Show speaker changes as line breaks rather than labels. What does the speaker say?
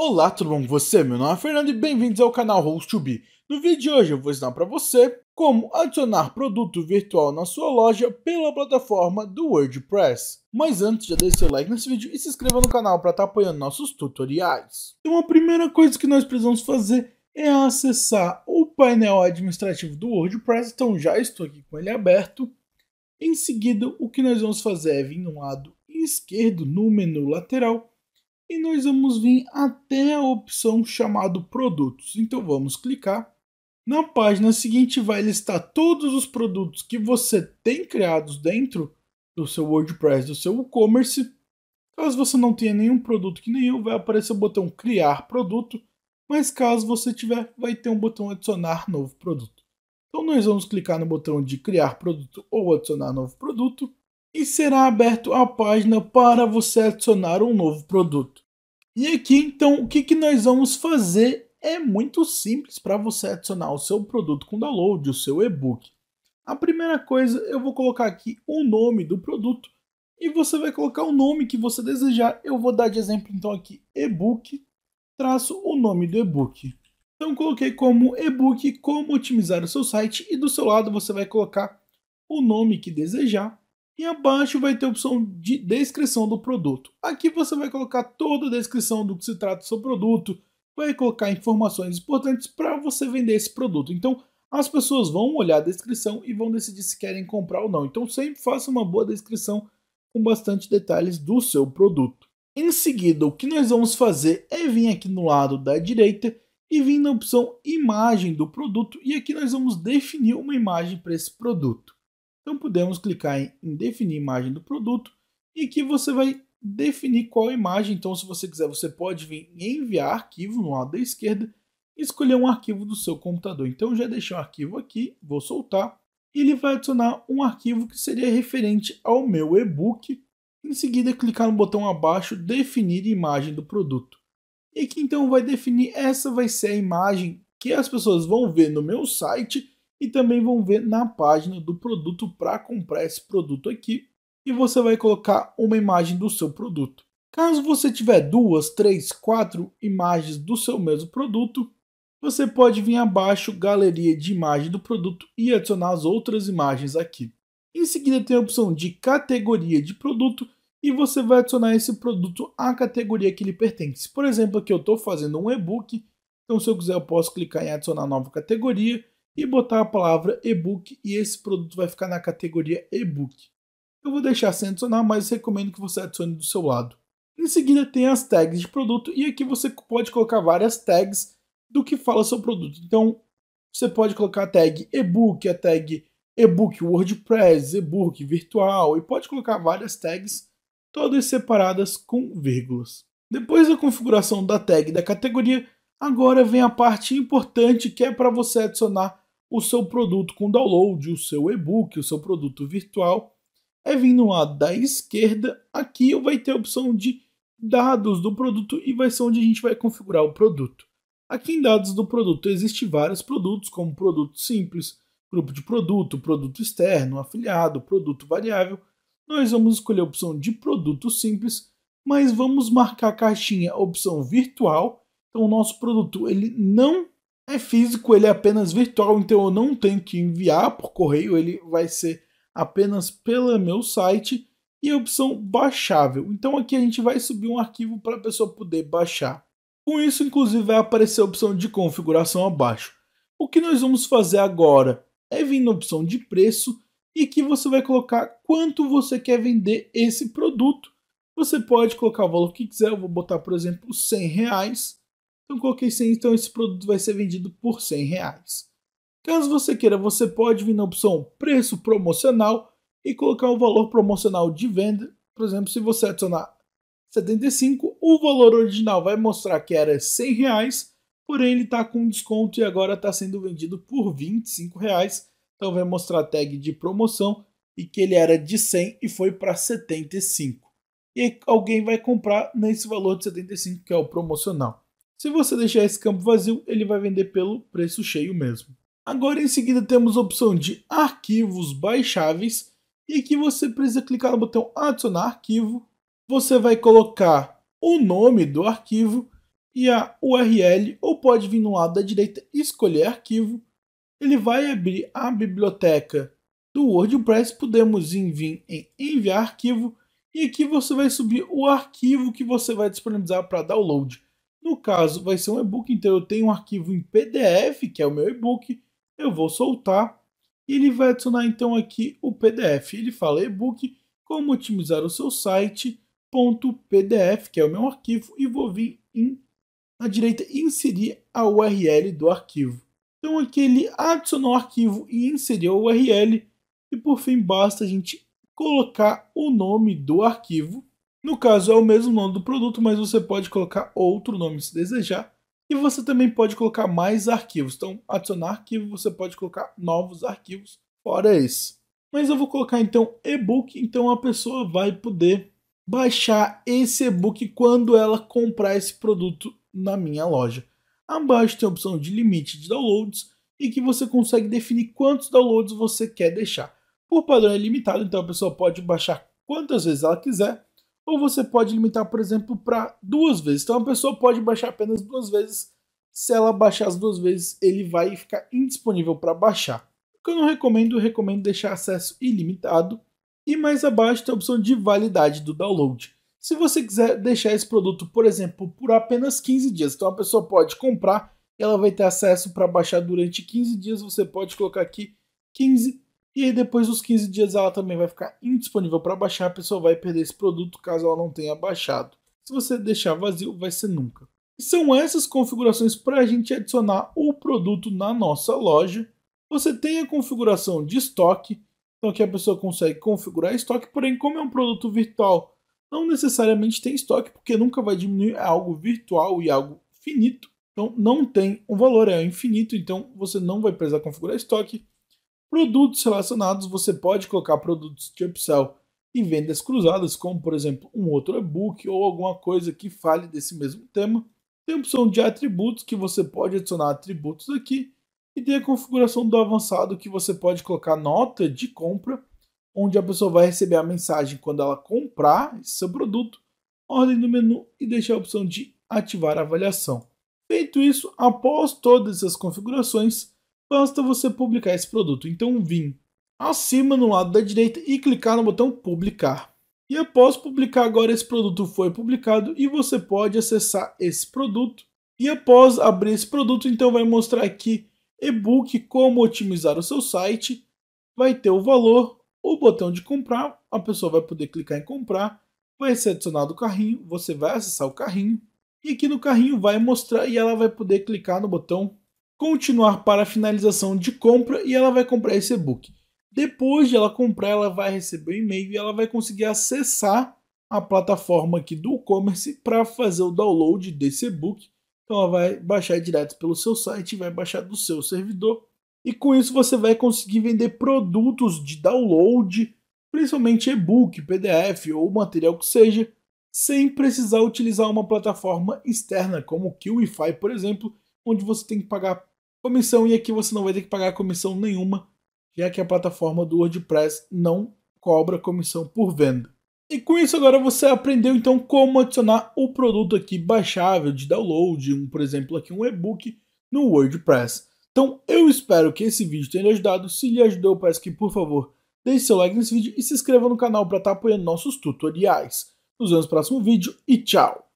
Olá, tudo bom com você? Meu nome é Fernando e bem-vindos ao canal host 2 No vídeo de hoje eu vou ensinar para você como adicionar produto virtual na sua loja pela plataforma do WordPress. Mas antes, já deixe seu like nesse vídeo e se inscreva no canal para estar tá apoiando nossos tutoriais. Então a primeira coisa que nós precisamos fazer é acessar o painel administrativo do WordPress, então já estou aqui com ele aberto. Em seguida, o que nós vamos fazer é vir no lado esquerdo, no menu lateral, e nós vamos vir até a opção chamado produtos. Então vamos clicar. Na página seguinte vai listar todos os produtos que você tem criados dentro do seu WordPress, do seu e-commerce. Caso você não tenha nenhum produto que nenhum vai aparecer o botão criar produto, mas caso você tiver, vai ter um botão adicionar novo produto. Então nós vamos clicar no botão de criar produto ou adicionar novo produto e será aberto a página para você adicionar um novo produto. E aqui então o que, que nós vamos fazer é muito simples para você adicionar o seu produto com download, o seu e-book. A primeira coisa eu vou colocar aqui o nome do produto e você vai colocar o nome que você desejar. Eu vou dar de exemplo então aqui e-book traço o nome do e-book. Então coloquei como e-book como otimizar o seu site e do seu lado você vai colocar o nome que desejar e abaixo vai ter a opção de descrição do produto. Aqui você vai colocar toda a descrição do que se trata do seu produto, vai colocar informações importantes para você vender esse produto. Então, as pessoas vão olhar a descrição e vão decidir se querem comprar ou não. Então, sempre faça uma boa descrição com bastante detalhes do seu produto. Em seguida, o que nós vamos fazer é vir aqui no lado da direita e vir na opção imagem do produto e aqui nós vamos definir uma imagem para esse produto. Então podemos clicar em definir imagem do produto e aqui você vai definir qual imagem. Então se você quiser, você pode vir em enviar arquivo no lado da esquerda e escolher um arquivo do seu computador. Então já deixei um arquivo aqui, vou soltar. E ele vai adicionar um arquivo que seria referente ao meu e-book. Em seguida, clicar no botão abaixo, definir imagem do produto. E aqui então vai definir, essa vai ser a imagem que as pessoas vão ver no meu site e também vão ver na página do produto para comprar esse produto aqui e você vai colocar uma imagem do seu produto. Caso você tiver duas, três, quatro imagens do seu mesmo produto, você pode vir abaixo galeria de imagem do produto e adicionar as outras imagens aqui. Em seguida tem a opção de categoria de produto e você vai adicionar esse produto à categoria que ele pertence. Por exemplo, aqui eu estou fazendo um e-book, então se eu quiser eu posso clicar em adicionar nova categoria e botar a palavra e-book e esse produto vai ficar na categoria e-book. Eu vou deixar sem adicionar, mas recomendo que você adicione do seu lado. Em seguida tem as tags de produto e aqui você pode colocar várias tags do que fala seu produto. Então você pode colocar a tag e-book, a tag e-book WordPress, e-book virtual e pode colocar várias tags, todas separadas com vírgulas. Depois da configuração da tag da categoria, agora vem a parte importante que é para você adicionar o seu produto com download, o seu e-book, o seu produto virtual. É vindo lá da esquerda, aqui vai ter a opção de dados do produto e vai ser onde a gente vai configurar o produto. Aqui em dados do produto existem vários produtos, como produto simples, grupo de produto, produto externo, afiliado, produto variável. Nós vamos escolher a opção de produto simples, mas vamos marcar a caixinha opção virtual. Então o nosso produto ele não é físico, ele é apenas virtual, então eu não tenho que enviar por correio, ele vai ser apenas pelo meu site e a opção baixável. Então aqui a gente vai subir um arquivo para a pessoa poder baixar. Com isso, inclusive, vai aparecer a opção de configuração abaixo. O que nós vamos fazer agora é vir na opção de preço e aqui você vai colocar quanto você quer vender esse produto. Você pode colocar o valor que quiser, eu vou botar, por exemplo, 100 reais então coloquei 100, então esse produto vai ser vendido por 100 reais. Caso você queira, você pode vir na opção preço promocional e colocar o valor promocional de venda. Por exemplo, se você adicionar 75, o valor original vai mostrar que era 100 reais, porém ele está com desconto e agora está sendo vendido por 25 reais. Então vai mostrar a tag de promoção e que ele era de 100 e foi para 75. E alguém vai comprar nesse valor de 75 que é o promocional. Se você deixar esse campo vazio, ele vai vender pelo preço cheio mesmo. Agora em seguida temos a opção de arquivos baixáveis e aqui você precisa clicar no botão adicionar arquivo. Você vai colocar o nome do arquivo e a URL ou pode vir no lado da direita escolher arquivo. Ele vai abrir a biblioteca do WordPress, podemos vir em enviar arquivo e aqui você vai subir o arquivo que você vai disponibilizar para download. No caso, vai ser um e-book, então eu tenho um arquivo em PDF, que é o meu e-book, eu vou soltar e ele vai adicionar então aqui o PDF. Ele fala e-book, como otimizar o seu site, ponto .pdf, que é o meu arquivo, e vou vir em, na direita inserir a URL do arquivo. Então aqui ele adicionou o arquivo e inseriu a URL, e por fim basta a gente colocar o nome do arquivo no caso, é o mesmo nome do produto, mas você pode colocar outro nome se desejar. E você também pode colocar mais arquivos. Então, adicionar arquivo, você pode colocar novos arquivos, fora esse. Mas eu vou colocar então e-book, então a pessoa vai poder baixar esse e-book quando ela comprar esse produto na minha loja. Abaixo tem a opção de limite de downloads e que você consegue definir quantos downloads você quer deixar. Por padrão é limitado, então a pessoa pode baixar quantas vezes ela quiser ou você pode limitar, por exemplo, para duas vezes. Então a pessoa pode baixar apenas duas vezes. Se ela baixar as duas vezes, ele vai ficar indisponível para baixar. O que eu não recomendo, eu recomendo deixar acesso ilimitado. E mais abaixo tem a opção de validade do download. Se você quiser deixar esse produto, por exemplo, por apenas 15 dias, então a pessoa pode comprar, ela vai ter acesso para baixar durante 15 dias. Você pode colocar aqui 15 e aí depois dos 15 dias ela também vai ficar indisponível para baixar, a pessoa vai perder esse produto caso ela não tenha baixado. Se você deixar vazio, vai ser nunca. são essas configurações para a gente adicionar o produto na nossa loja. Você tem a configuração de estoque, então aqui a pessoa consegue configurar estoque, porém como é um produto virtual, não necessariamente tem estoque, porque nunca vai diminuir é algo virtual e algo finito. Então não tem um valor, é infinito, então você não vai precisar configurar estoque. Produtos relacionados, você pode colocar produtos de upsell e vendas cruzadas, como por exemplo um outro e-book ou alguma coisa que fale desse mesmo tema. Tem a opção de atributos, que você pode adicionar atributos aqui. E tem a configuração do avançado, que você pode colocar nota de compra, onde a pessoa vai receber a mensagem quando ela comprar seu produto, ordem do menu e deixar a opção de ativar a avaliação. Feito isso, após todas essas configurações, basta você publicar esse produto. Então vim acima no lado da direita e clicar no botão publicar. E após publicar agora esse produto foi publicado e você pode acessar esse produto. E após abrir esse produto, então vai mostrar aqui e-book como otimizar o seu site, vai ter o valor, o botão de comprar, a pessoa vai poder clicar em comprar, vai ser adicionado o carrinho, você vai acessar o carrinho e aqui no carrinho vai mostrar e ela vai poder clicar no botão continuar para a finalização de compra e ela vai comprar esse e-book. Depois de ela comprar, ela vai receber um e-mail e ela vai conseguir acessar a plataforma aqui do e-commerce para fazer o download desse e-book. Então ela vai baixar direto pelo seu site, vai baixar do seu servidor e com isso você vai conseguir vender produtos de download, principalmente e-book, PDF ou material que seja, sem precisar utilizar uma plataforma externa como o Qify, por exemplo, onde você tem que pagar comissão e aqui você não vai ter que pagar comissão nenhuma, já que a plataforma do WordPress não cobra comissão por venda. E com isso agora você aprendeu então como adicionar o produto aqui baixável de download, um, por exemplo aqui um e-book no WordPress. Então eu espero que esse vídeo tenha lhe ajudado, se lhe ajudou eu peço que por favor deixe seu like nesse vídeo e se inscreva no canal para estar tá apoiando nossos tutoriais. Nos vemos no próximo vídeo e tchau!